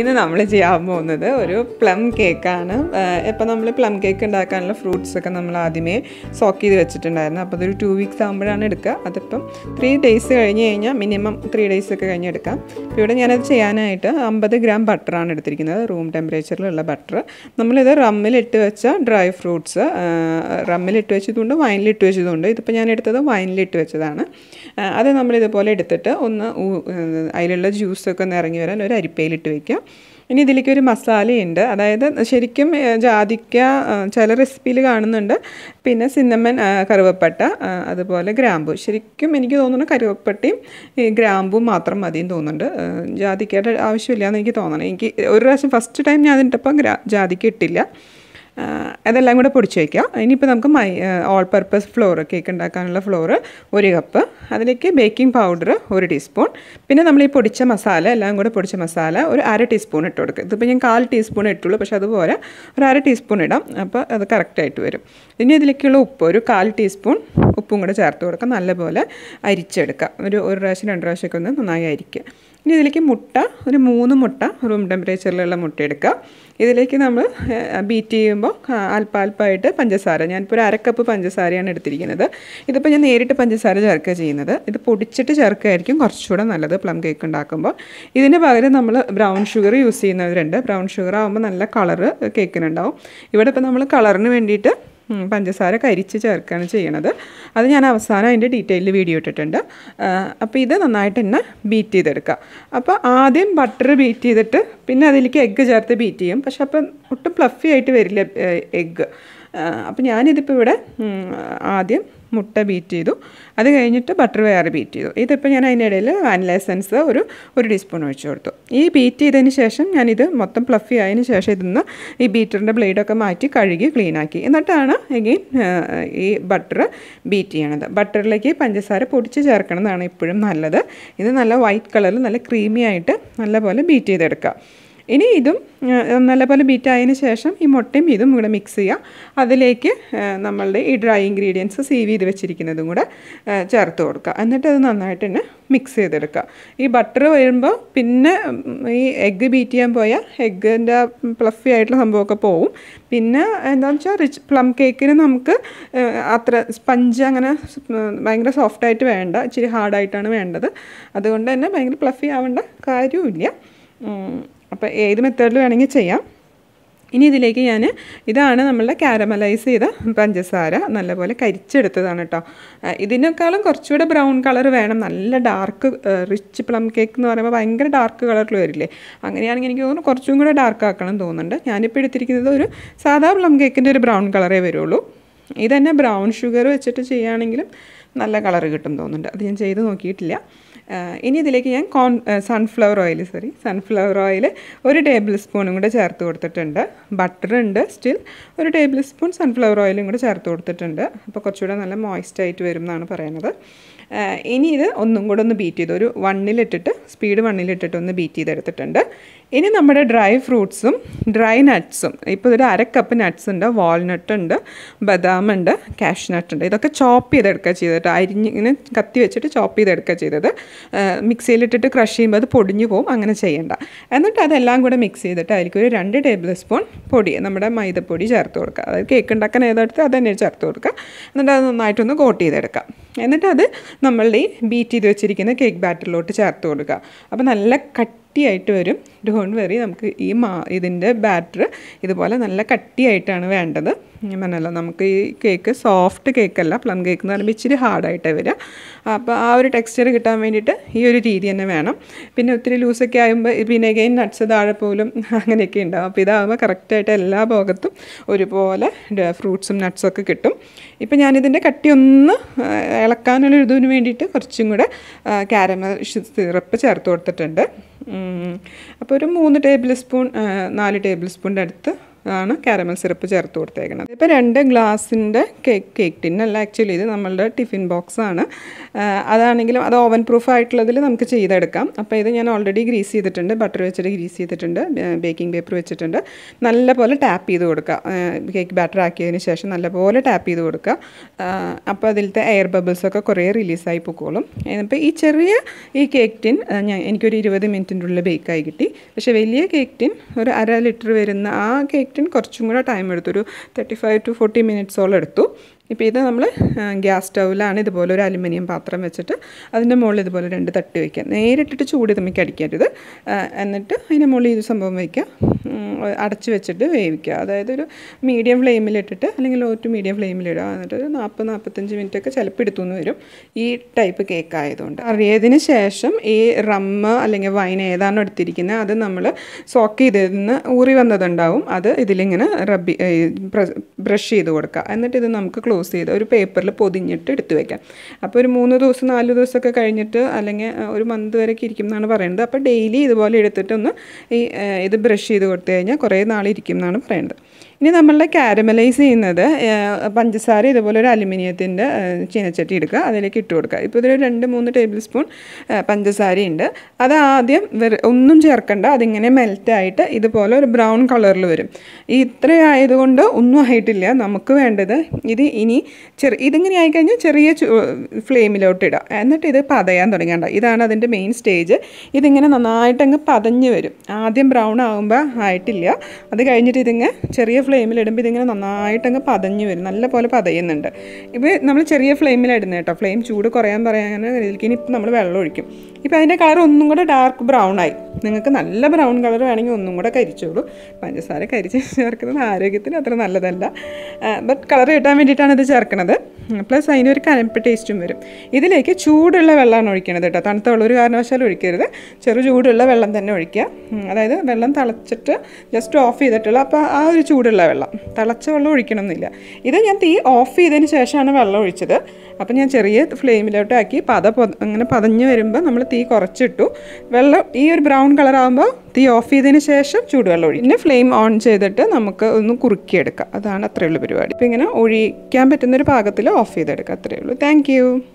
ഇന്ന് നമ്മൾ ചെയ്യാൻ പോകുന്നത് ഒരു പ്ലം കേക്കാണ് ഇപ്പം നമ്മൾ പ്ലം കേക്ക് ഉണ്ടാക്കാനുള്ള ഫ്രൂട്ട്സ് ഒക്കെ നമ്മൾ ആദ്യമേ സോക്ക് ചെയ്ത് വെച്ചിട്ടുണ്ടായിരുന്നു അപ്പോൾ അതൊരു ടു വീക്സ് ആകുമ്പോഴാണ് എടുക്കുക അതിപ്പം ത്രീ ഡേയ്സ് കഴിഞ്ഞ് കഴിഞ്ഞാൽ മിനിമം ത്രീ ഡേയ്സ് ഒക്കെ കഴിഞ്ഞ് എടുക്കാം അപ്പോൾ ഇവിടെ ഞാനത് ചെയ്യാനായിട്ട് അമ്പത് ഗ്രാം ബട്ടറാണ് എടുത്തിരിക്കുന്നത് റൂം ടെമ്പറേച്ചറിലുള്ള ബട്ടർ നമ്മളിത് റമ്മിലിട്ട് വെച്ച ഡ്രൈ ഫ്രൂട്ട്സ് റമ്മിലിട്ട് വെച്ചതുകൊണ്ട് വൈനിലിട്ട് വെച്ചതുകൊണ്ട് ഇതിപ്പോൾ ഞാൻ എടുത്തത് വൈനിലിട്ട് വെച്ചതാണ് അത് നമ്മളിതുപോലെ എടുത്തിട്ട് ഒന്ന് അതിലുള്ള ജ്യൂസൊക്കെ ഒന്ന് ഇറങ്ങി വരാൻ ഒരു അരിപ്പയിലിട്ട് വയ്ക്കുക ഇനി ഇതിലേക്ക് ഒരു മസാലയുണ്ട് അതായത് ശരിക്കും ജാതിക്ക ചില റെസിപ്പിയിൽ കാണുന്നുണ്ട് പിന്നെ സിന്നമ്മൻ കറുവപ്പട്ട അതുപോലെ ഗ്രാമ്പു ശരിക്കും എനിക്ക് തോന്നുന്നു കറുവപ്പട്ടയും ഈ ഗ്രാമ്പും മാത്രം എന്ന് തോന്നുന്നുണ്ട് ജാതിക്കയുടെ ആവശ്യമില്ല എന്ന് എനിക്ക് തോന്നണം എനിക്ക് ഒരു പ്രാവശ്യം ഫസ്റ്റ് ടൈം ഞാൻ ഒപ്പം ഗ്രാ ജാതിക്ക ഇട്ടില്ല അതെല്ലാം കൂടെ പൊടിച്ച് വയ്ക്കുക ഇനിയിപ്പോൾ നമുക്ക് my all purpose flour cake ഉണ്ടാക്കാനുള്ള ഫ്ലോർ ഒരു കപ്പ് അതിലേക്ക് ബേക്കിംഗ് പൗഡർ ഒരു ടീസ്പൂൺ പിന്നെ നമ്മൾ ഈ പൊടിച്ച മസാല എല്ലാം കൂടെ പൊടിച്ച മസാല ഒരു അര ടീസ്പൂൺ ഇട്ട് കൊടുക്കുക ഇതിപ്പോൾ ഞാൻ കാൽ ടീസ്പൂൺ ഇട്ടുള്ളൂ പക്ഷേ അതുപോലെ ഒരു അര ടീസ്പൂൺ ഇടാം അപ്പോൾ അത് കറക്റ്റായിട്ട് വരും ഇനി ഇതിലേക്കുള്ള ഉപ്പ് ഒരു കാൽ ടീസ്പൂൺ ഉപ്പും കൂടെ ചേർത്ത് കൊടുക്കുക നല്ലപോലെ അരിച്ചെടുക്കുക ഒരു ഒരു പ്രാവശ്യം രണ്ട് പ്രാവശ്യമൊക്കെ ഒന്ന് നന്നായി അരിക്കുക ഇനി ഇതിലേക്ക് മുട്ട ഒരു മൂന്ന് മുട്ട റൂം ടെമ്പറേച്ചറിലുള്ള മുട്ട എടുക്കുക ഇതിലേക്ക് നമ്മൾ ബീറ്റ് ചെയ്യുമ്പോൾ അല്പാൽപ്പായിട്ട് പഞ്ചസാര ഞാനിപ്പോൾ ഒരു അരക്കപ്പ് പഞ്ചസാരയാണ് എടുത്തിരിക്കുന്നത് ഇതിപ്പോൾ ഞാൻ നേരിട്ട് പഞ്ചസാര ചേർക്കുക ചെയ്യുന്നത് ഇത് പൊടിച്ചിട്ട് ചേർക്കുകയായിരിക്കും കുറച്ചുകൂടെ നല്ലത് പ്ലം കേക്ക് ഉണ്ടാക്കുമ്പോൾ ഇതിന് പകരം നമ്മൾ ബ്രൗൺ ഷുഗർ യൂസ് ചെയ്യുന്നവരുണ്ട് ബ്രൗൺ ഷുഗർ ആകുമ്പോൾ നല്ല കളറ് കേക്കിനുണ്ടാവും ഇവിടെ ഇപ്പോൾ നമ്മൾ കളറിന് വേണ്ടിയിട്ട് പഞ്ചസാര കരിച്ച് ചേർക്കുകയാണ് ചെയ്യണത് അത് ഞാൻ അവസാനം അതിൻ്റെ ഡീറ്റെയിൽ വീഡിയോ ഇട്ടിട്ടുണ്ട് അപ്പോൾ ഇത് നന്നായിട്ട് തന്നെ ബീറ്റ് ചെയ്തെടുക്കുക അപ്പോൾ ആദ്യം ബട്ടർ ബീറ്റ് ചെയ്തിട്ട് പിന്നെ അതിലേക്ക് എഗ്ഗ് ചേർത്ത് ബീറ്റ് ചെയ്യും പക്ഷെ അപ്പം ഒട്ടും പ്ലഫി ആയിട്ട് വരില്ല എഗ്ഗ് അപ്പോൾ ഞാനിതിപ്പോൾ ഇവിടെ ആദ്യം മുട്ട ബീറ്റ് ചെയ്തു അത് കഴിഞ്ഞിട്ട് ബട്ടർ വെയർ ബീറ്റ് ചെയ്തു ഇതിപ്പോൾ ഞാൻ അതിൻ്റെ ഇടയിൽ വാനില എസൻസ് ഒരു ഒരു ടീസ്പൂൺ ഒഴിച്ചു കൊടുത്തു ഈ ബീറ്റ് ചെയ്തതിന് ശേഷം ഞാനിത് മൊത്തം പ്ലഫി ആയതിന് ശേഷം ഇതിന്ന് ഈ ബീറ്ററിൻ്റെ ബ്ലേഡൊക്കെ മാറ്റി കഴുകി ക്ലീനാക്കി എന്നിട്ടാണ് എഗെയിൻ ഈ ബട്ടർ ബീറ്റ് ചെയ്യണത് ബട്ടറിലേക്ക് പഞ്ചസാര പൊടിച്ച് ചേർക്കണം എന്നാണ് ഇപ്പോഴും നല്ലത് ഇത് നല്ല വൈറ്റ് കളറിൽ നല്ല ക്രീമി ആയിട്ട് നല്ലപോലെ ബീറ്റ് ചെയ്തെടുക്കുക ഇനി ഇതും നല്ലപോലെ ബീറ്റ് ആയതിന് ശേഷം ഈ മുട്ടയും ഇതും കൂടെ മിക്സ് ചെയ്യുക അതിലേക്ക് നമ്മളുടെ ഈ ഡ്രൈ ഇൻഗ്രീഡിയൻസ് സീവ് ചെയ്ത് വെച്ചിരിക്കുന്നതും കൂടെ ചേർത്ത് കൊടുക്കുക എന്നിട്ട് അത് നന്നായിട്ട് തന്നെ മിക്സ് ചെയ്തെടുക്കുക ഈ ബട്ടർ വരുമ്പോൾ പിന്നെ ഈ എഗ്ഗ് ബീറ്റ് ചെയ്യാൻ പോയാൽ എഗ്ഗിൻ്റെ പ്ലഫി ആയിട്ടുള്ള സംഭവമൊക്കെ പോവും പിന്നെ എന്താണെന്ന് വെച്ചാൽ റിച്ച് പ്ലം കേക്കിന് നമുക്ക് അത്ര സ്പഞ്ച് അങ്ങനെ ഭയങ്കര സോഫ്റ്റായിട്ട് വേണ്ട ഇച്ചിരി ഹാർഡായിട്ടാണ് വേണ്ടത് അതുകൊണ്ട് തന്നെ ഭയങ്കര പ്ലഫി ആവേണ്ട കാര്യമില്ല അപ്പോൾ ഏത് മെത്തേഡിൽ വേണമെങ്കിൽ ചെയ്യാം ഇനി ഇതിലേക്ക് ഞാൻ ഇതാണ് നമ്മളുടെ കാരമലൈസ് ചെയ്ത പഞ്ചസാര നല്ലപോലെ കരിച്ചെടുത്തതാണ് കേട്ടോ ഇതിനേക്കാളും കുറച്ചുകൂടെ ബ്രൗൺ കളർ വേണം നല്ല ഡാർക്ക് റിച്ച് പ്ലം കേക്ക് എന്ന് പറയുമ്പോൾ ഭയങ്കര ഡാർക്ക് കളറിൽ വരില്ലേ അങ്ങനെയാണെങ്കിൽ എനിക്ക് തോന്നുന്നു കുറച്ചും കൂടെ ഡാർക്ക് ആക്കണം തോന്നുന്നുണ്ട് ഞാനിപ്പോൾ എടുത്തിരിക്കുന്നത് ഒരു സാധാ പ്ലം കേക്കിൻ്റെ ഒരു ബ്രൗൺ കളറേ വരുള്ളൂ ഇതന്നെ ബ്രൗൺ ഷുഗർ വെച്ചിട്ട് ചെയ്യുകയാണെങ്കിലും നല്ല കളർ കിട്ടും തോന്നുന്നുണ്ട് അത് ഞാൻ ചെയ്ത് നോക്കിയിട്ടില്ല ഇനി ഇതിലേക്ക് ഞാൻ corn sunflower oil sorry sunflower oil ഒരു ടേബിൾ സ്പൂണും കൂടെ ചേർത്ത് കൊടുത്തിട്ടുണ്ട് ബട്ടറുണ്ട് സ്റ്റിൽ ഒരു ടേബിൾ സ്പൂൺ സൺഫ്ലവർ ഓയിലും കൂടെ ചേർത്ത് കൊടുത്തിട്ടുണ്ട് അപ്പോൾ കുറച്ചുകൂടെ നല്ല മോയ്സ്റ്റ് ആയിട്ട് വരും എന്നാണ് പറയുന്നത് ഇനി ഇത് ഒന്നും കൂടെ ഒന്ന് ബീറ്റ് ചെയ്തു ഒരു വണ്ണിലിട്ടിട്ട് സ്പീഡ് വണ്ണിലിട്ടിട്ട് ഒന്ന് ബീറ്റ് ചെയ്തെടുത്തിട്ടുണ്ട് ഇനി നമ്മുടെ ഡ്രൈ ഫ്രൂട്ട്സും ഡ്രൈ നട്ട്സും ഇപ്പോൾ ഒരു അര കപ്പ് നട്ട്സ് ഉണ്ട് വാൾനട്ട് ഉണ്ട് ബദാം ഉണ്ട് കാഷ് നട്ട് ഉണ്ട് ഇതൊക്കെ ചോപ്പ് ചെയ്തെടുക്കുക ചെയ്തിട്ട് അരിഞ്ഞ് ഇങ്ങനെ കത്തി വെച്ചിട്ട് ചോപ്പ് ചെയ്തെടുക്കുക ചെയ്തത് മിക്സിയിലിട്ടിട്ട് ക്രഷ് ചെയ്യുമ്പോൾ അത് പൊടിഞ്ഞു പോകും അങ്ങനെ ചെയ്യേണ്ട എന്നിട്ട് അതെല്ലാം കൂടെ മിക്സ് ചെയ്തിട്ട് അതിലേക്ക് ഒരു രണ്ട് ടേബിൾ സ്പൂൺ പൊടി നമ്മുടെ മൈദപ്പൊടി ചേർത്ത് കൊടുക്കുക അതായത് കേക്ക് ഉണ്ടാക്കാൻ ഏതെടുത്ത് അത് തന്നെ ചേർത്ത് കൊടുക്കുക എന്നിട്ട് അത് നന്നായിട്ടൊന്ന് കോട്ട് ചെയ്തെടുക്കാം എന്നിട്ട് അത് നമ്മളുടെ ബീറ്റ് ചെയ്ത് വെച്ചിരിക്കുന്ന കേക്ക് ബാറ്ററിലോട്ട് ചേർത്ത് കൊടുക്കുക അപ്പോൾ നല്ല കട്ടി കട്ടിയായിട്ട് വരും ഡോണ്ട് വെറി നമുക്ക് ഈ മാ ഇതിൻ്റെ ബാറ്റർ ഇതുപോലെ നല്ല കട്ടിയായിട്ടാണ് വേണ്ടത് മനല്ലോ നമുക്ക് ഈ കേക്ക് സോഫ്റ്റ് കേക്കല്ല പ്ലം കേക്ക് എന്ന് പറയുമ്പോൾ ഇച്ചിരി ഹാർഡായിട്ടേ വരിക അപ്പോൾ ആ ഒരു ടെക്സ്ചർ കിട്ടാൻ വേണ്ടിയിട്ട് ഈ ഒരു രീതി തന്നെ വേണം പിന്നെ ഒത്തിരി ലൂസൊക്കെ ആകുമ്പോൾ പിന്നെ ഗെയിൻ നട്ട്സ് താഴെ പോലും അങ്ങനെയൊക്കെ ഉണ്ടാകും അപ്പോൾ ഇതാകുമ്പോൾ കറക്റ്റായിട്ട് എല്ലാ ഭാഗത്തും ഒരുപോലെ ഫ്രൂട്ട്സും നട്ട്സൊക്കെ കിട്ടും ഇപ്പോൾ ഞാനിതിൻ്റെ ഒന്ന് ഇളക്കാനുള്ള ഇതിന് വേണ്ടിയിട്ട് കുറച്ചും കൂടെ കാരമൽ സിറപ്പ് ചേർത്ത് കൊടുത്തിട്ടുണ്ട് അപ്പോൾ ഒരു മൂന്ന് ടേബിൾ സ്പൂൺ നാല് ടേബിൾ സ്പൂണിൻ്റെ അടുത്ത് ആണ് കാരമൽ സിറപ്പ് ചേർത്ത് കൊടുത്തേക്കുന്നത് ഇപ്പോൾ രണ്ട് ഗ്ലാസിൻ്റെ കേക്ക് കേക്ക് അല്ല ആക്ച്വലി ഇത് നമ്മളുടെ ടിഫിൻ ബോക്സാണ് അതാണെങ്കിലും അത് ഓവൻ പ്രൂഫ് ആയിട്ടുള്ളതിൽ നമുക്ക് ചെയ്തെടുക്കാം അപ്പോൾ ഇത് ഞാൻ ഓൾറെഡി ഗ്രീസ് ചെയ്തിട്ടുണ്ട് ബട്ടർ വെച്ചിട്ട് ഗ്രീസ് ചെയ്തിട്ടുണ്ട് ബേക്കിംഗ് പേപ്പർ വെച്ചിട്ടുണ്ട് നല്ലപോലെ ടാപ്പ് ചെയ്ത് കൊടുക്കുക കേക്ക് ബാറ്റർ ആക്കിയതിന് ശേഷം നല്ലപോലെ ടാപ്പ് ചെയ്ത് കൊടുക്കുക അപ്പോൾ അതിലത്തെ എയർ ബബിൾസൊക്കെ കുറേ റിലീസായി പൊക്കോളും ഇപ്പോൾ ഈ ചെറിയ ഈ കേക്ക് ടിൻ ഞാൻ എനിക്കൊരു ഇരുപത് മിനിറ്റിൻ്റെ ഉള്ളിൽ ബേക്കായി കിട്ടി പക്ഷേ വലിയ കേക്ക് ടിൻ ഒരു അര ലിറ്റർ വരുന്ന ആ കേക്ക് ക്രിപ്റ്റിൻ കുറച്ചും കൂടെ ടൈം എടുത്തു ഒരു തേർട്ടി ഫൈവ് ടു ഫോർട്ടി മിനിറ്റ്സോളം എടുത്തു ഇപ്പോൾ ഇത് നമ്മൾ ഗ്യാസ് സ്റ്റൗവിലാണ് ഇതുപോലെ ഒരു അലുമിനിയം പാത്രം വെച്ചിട്ട് അതിൻ്റെ മുകളിൽ ഇതുപോലെ രണ്ട് തട്ട് വയ്ക്കുക നേരിട്ടിട്ട് ചൂട് തുമ്മിക്ക് അടിക്കരുത് എന്നിട്ട് അതിൻ്റെ മുകളിൽ ഇത് സംഭവം വയ്ക്കുക അടച്ചു വെച്ചിട്ട് വേവിക്കുക അതായത് ഒരു മീഡിയം ഫ്ലെയിമിലിട്ടിട്ട് അല്ലെങ്കിൽ ലോ ടു മീഡിയം ഫ്ലെയിമിലിടുക എന്നിട്ട് ഒരു നാൽപ്പത് നാൽപ്പത്തഞ്ച് മിനിറ്റ് ഒക്കെ ചിലപ്പോൾ എടുത്തുനിന്ന് വരും ഈ ടൈപ്പ് കേക്ക് ആയതുകൊണ്ട് അറിയതിന് ശേഷം ഈ റമ്മ് അല്ലെങ്കിൽ വൈൻ ഏതാണോ എടുത്തിരിക്കുന്നത് അത് നമ്മൾ സോക്ക് ചെയ്തതിൽ നിന്ന് ഊറി വന്നതുണ്ടാവും അത് ഇതിലിങ്ങനെ റബ്ബി ബ്രഷ് ചെയ്ത് കൊടുക്കുക എന്നിട്ട് ഇത് നമുക്ക് ക്ലോസ് ക്ലോസ് ചെയ്ത് ഒരു പേപ്പറിൽ പൊതിഞ്ഞിട്ട് എടുത്തു വെക്കാം അപ്പോൾ ഒരു മൂന്ന് ദിവസം നാല് ദിവസമൊക്കെ കഴിഞ്ഞിട്ട് അല്ലെങ്കിൽ ഒരു മന്ത് വരെയൊക്കെ ഇരിക്കും എന്നാണ് പറയുന്നത് അപ്പോൾ ഡെയിലി ഇതുപോലെ എടുത്തിട്ടൊന്ന് ഈ ഇത് ബ്രഷ് ചെയ്ത് കൊടുത്തു കഴിഞ്ഞാൽ കുറേ നാൾ ഇരിക്കും എന്നാണ് പറയുന്നത് ഇനി നമ്മളുടെ കാരമലൈസ് ചെയ്യുന്നത് പഞ്ചസാര ഇതുപോലെ ഒരു അലുമിനിയത്തിൻ്റെ ചീനച്ചട്ടി എടുക്കുക അതിലേക്ക് ഇട്ട് കൊടുക്കുക ഇപ്പോൾ ഇതൊരു രണ്ട് മൂന്ന് ടേബിൾ സ്പൂൺ പഞ്ചസാരയുണ്ട് അത് ആദ്യം ഒന്നും ചേർക്കണ്ട അതിങ്ങനെ മെൽറ്റായിട്ട് ഇതുപോലെ ഒരു ബ്രൗൺ കളറിൽ വരും ഈ ഇത്രയായതുകൊണ്ട് ഒന്നും ആയിട്ടില്ല നമുക്ക് വേണ്ടത് ഇത് ഇനി ചെറു ഇതിങ്ങനെ ആയിക്കഴിഞ്ഞാൽ ചെറിയ ഫ്ലെയിമിലോട്ട് ഇടാം എന്നിട്ട് ഇത് പതയാൻ തുടങ്ങേണ്ട ഇതാണ് അതിൻ്റെ മെയിൻ സ്റ്റേജ് ഇതിങ്ങനെ നന്നായിട്ടങ്ങ് പതഞ്ഞ് വരും ആദ്യം ബ്രൗൺ ആകുമ്പോൾ ആയിട്ടില്ല അത് കഴിഞ്ഞിട്ട് ഇതിങ്ങനെ ചെറിയ ഫ്ലെയിമിലിടുമ്പോൾ ഇതിങ്ങനെ നന്നായിട്ടങ്ങ് പതഞ്ഞു വരും നല്ല പോലെ പതയുന്നുണ്ട് ഇപ്പോൾ നമ്മൾ ചെറിയ ഫ്ലെയിമിലിടുന്ന കേട്ടോ ഫ്ലെയിം ചൂട് കുറയാൻ പറയാൻ ഇതിലേക്ക് ഇനി ഇപ്പം നമ്മൾ വെള്ളം ഒഴിക്കും ഇപ്പം അതിൻ്റെ കളർ ഒന്നും കൂടെ ഡാർക്ക് ബ്രൗൺ ആയി നിങ്ങൾക്ക് നല്ല ബ്രൗൺ കളർ വേണമെങ്കിൽ ഒന്നും കൂടെ കരിച്ചോളൂ പഞ്ചസാര കരിച്ച് ചേർക്കുന്നത് ആരോഗ്യത്തിന് അത്ര നല്ലതല്ല ബട്ട് കളർ കിട്ടാൻ വേണ്ടിയിട്ടാണ് ഇത് ചേർക്കുന്നത് പ്ലസ് അതിനൊരു കനപ്പ് ടേസ്റ്റും വരും ഇതിലേക്ക് ചൂടുള്ള വെള്ളമാണ് ഒഴിക്കണത് കേട്ടോ തണുത്ത വെള്ളം ഒരു കാരണവശാലും ഒഴിക്കരുത് ചെറു ചൂടുള്ള വെള്ളം തന്നെ ഒഴിക്കുക അതായത് വെള്ളം തിളച്ചിട്ട് ജസ്റ്റ് ഓഫ് ചെയ്തിട്ടുള്ള അപ്പോൾ ആ ഒരു ചൂട് ചൂടുള്ള വെള്ളം തിളച്ച വെള്ളം ഒഴിക്കണമെന്നില്ല ഇത് ഞാൻ തീ ഓഫ് ചെയ്തതിന് ശേഷമാണ് വെള്ളം ഒഴിച്ചത് അപ്പം ഞാൻ ചെറിയ ഫ്ലെയിമിലോട്ടാക്കി പത അങ്ങനെ പതഞ്ഞ് വരുമ്പോൾ നമ്മൾ തീ കുറച്ചിട്ടു വെള്ളം ഈ ഒരു ബ്രൗൺ കളർ തീ ഓഫ് ചെയ്തതിന് ശേഷം ചൂടുവെള്ളം ഒഴി പിന്നെ ഫ്ലെയിം ഓൺ ചെയ്തിട്ട് നമുക്ക് ഒന്ന് കുറുക്കിയെടുക്കാം അതാണ് അത്രയുള്ള പരിപാടി ഇപ്പം ഇങ്ങനെ ഒഴിക്കാൻ പറ്റുന്നൊരു പാകത്തിൽ ഓഫ് ചെയ്തെടുക്കുക അത്രയേ ഉള്ളൂ താങ്ക്